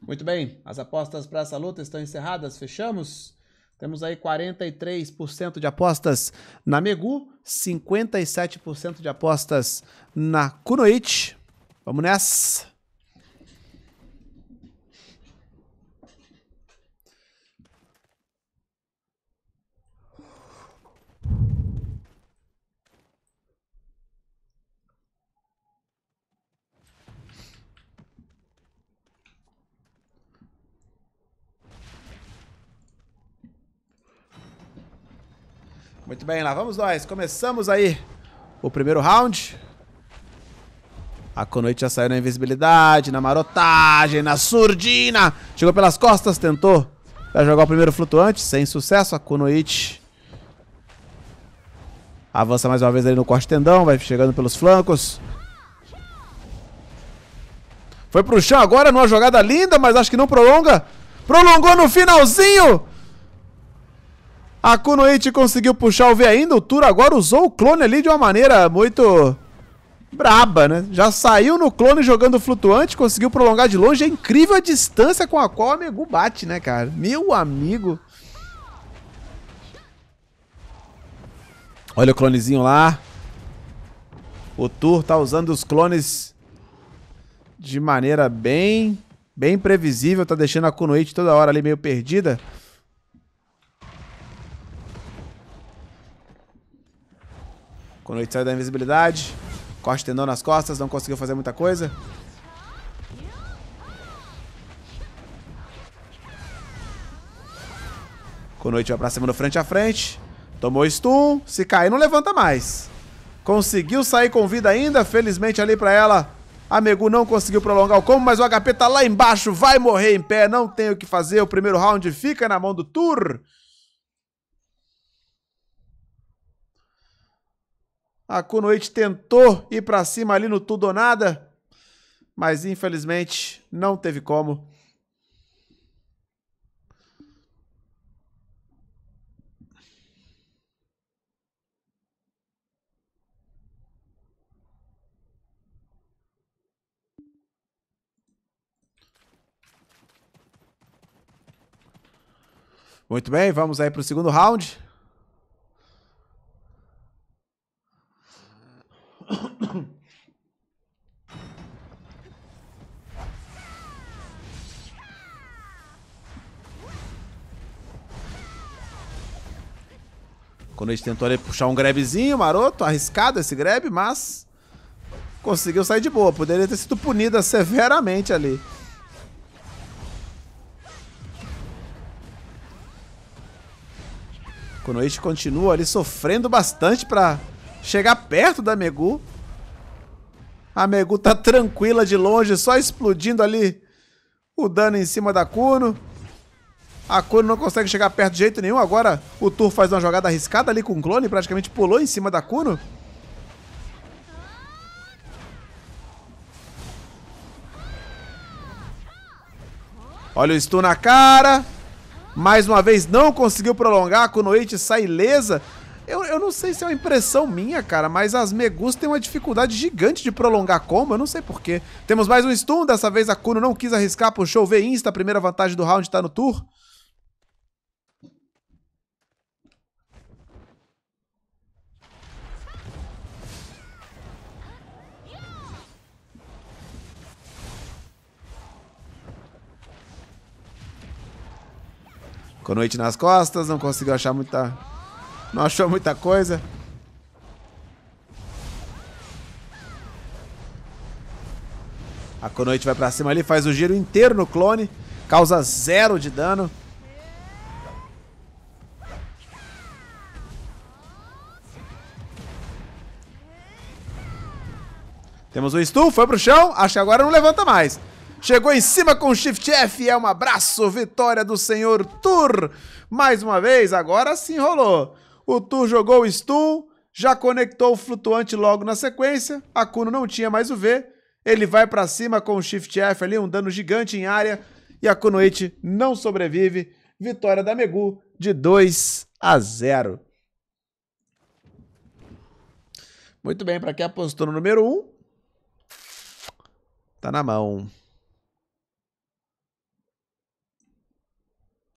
Muito bem, as apostas para essa luta estão encerradas, fechamos? Temos aí 43% de apostas na Megu, 57% de apostas na Kunoichi. Vamos nessa! Muito bem, lá vamos nós. Começamos aí o primeiro round. A Konoite já saiu na invisibilidade, na marotagem, na surdina. Chegou pelas costas, tentou Vai jogar o primeiro flutuante, sem sucesso. A Kunoichi avança mais uma vez ali no corte tendão, vai chegando pelos flancos. Foi pro chão agora numa jogada linda, mas acho que não prolonga. Prolongou no finalzinho! A Kunoichi conseguiu puxar o V ainda. O Tur agora usou o clone ali de uma maneira muito braba, né? Já saiu no clone jogando flutuante, conseguiu prolongar de longe. É incrível a distância com a qual o Amigo bate, né, cara? Meu amigo. Olha o clonezinho lá. O Tur tá usando os clones de maneira bem, bem previsível. Tá deixando a Kunoichi toda hora ali meio perdida. Quando ele sai da invisibilidade. Corte tendão nas costas, não conseguiu fazer muita coisa. Konoichi vai pra cima do frente a frente. Tomou stun. Se cair, não levanta mais. Conseguiu sair com vida ainda. Felizmente ali pra ela. A Megu não conseguiu prolongar o combo, mas o HP tá lá embaixo. Vai morrer em pé. Não tem o que fazer. O primeiro round fica na mão do Tur. A Kunoichi tentou ir para cima ali no tudo ou nada, mas infelizmente não teve como. Muito bem, vamos aí para o segundo round. Quando a gente tentou ali puxar um grebezinho maroto, arriscado esse grebe, mas conseguiu sair de boa. Poderia ter sido punida severamente ali. Konoichi continua ali sofrendo bastante pra chegar perto da Megu. A Megu tá tranquila de longe, só explodindo ali o dano em cima da Kuno. A Cone não consegue chegar perto de jeito nenhum. Agora o Tur faz uma jogada arriscada ali com o clone. Praticamente pulou em cima da Kuno. Olha o stun na cara. Mais uma vez não conseguiu prolongar. A Kunoichi sai ilesa. Eu, eu não sei se é uma impressão minha, cara, mas as Megus têm uma dificuldade gigante de prolongar combo, eu não sei porquê. Temos mais um stun, dessa vez a Kuno não quis arriscar, puxou o V-Insta, a primeira vantagem do round tá no tour. Com noite nas costas, não conseguiu achar muita... Não achou muita coisa. A Konoite vai pra cima ali, faz o giro inteiro no clone. Causa zero de dano. Temos o um stun, foi pro chão. Acho que agora não levanta mais. Chegou em cima com o Shift F, é um abraço, vitória do senhor Tur. Mais uma vez, agora sim rolou. O Tur jogou o Stun, já conectou o flutuante logo na sequência. A Kuno não tinha mais o V. Ele vai para cima com o Shift F ali, um dano gigante em área. E a Kunoichi não sobrevive. Vitória da Megu de 2 a 0. Muito bem, para quem apostou no número 1, um, tá na mão.